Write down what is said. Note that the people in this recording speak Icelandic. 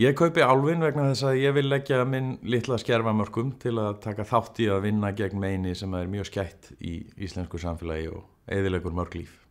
Ég kaupi alvin vegna þess að ég vil leggja minn litla skerfamörkum til að taka þátt í að vinna gegn meini sem er mjög skætt í íslensku samfélagi og eðilegur mörglíf.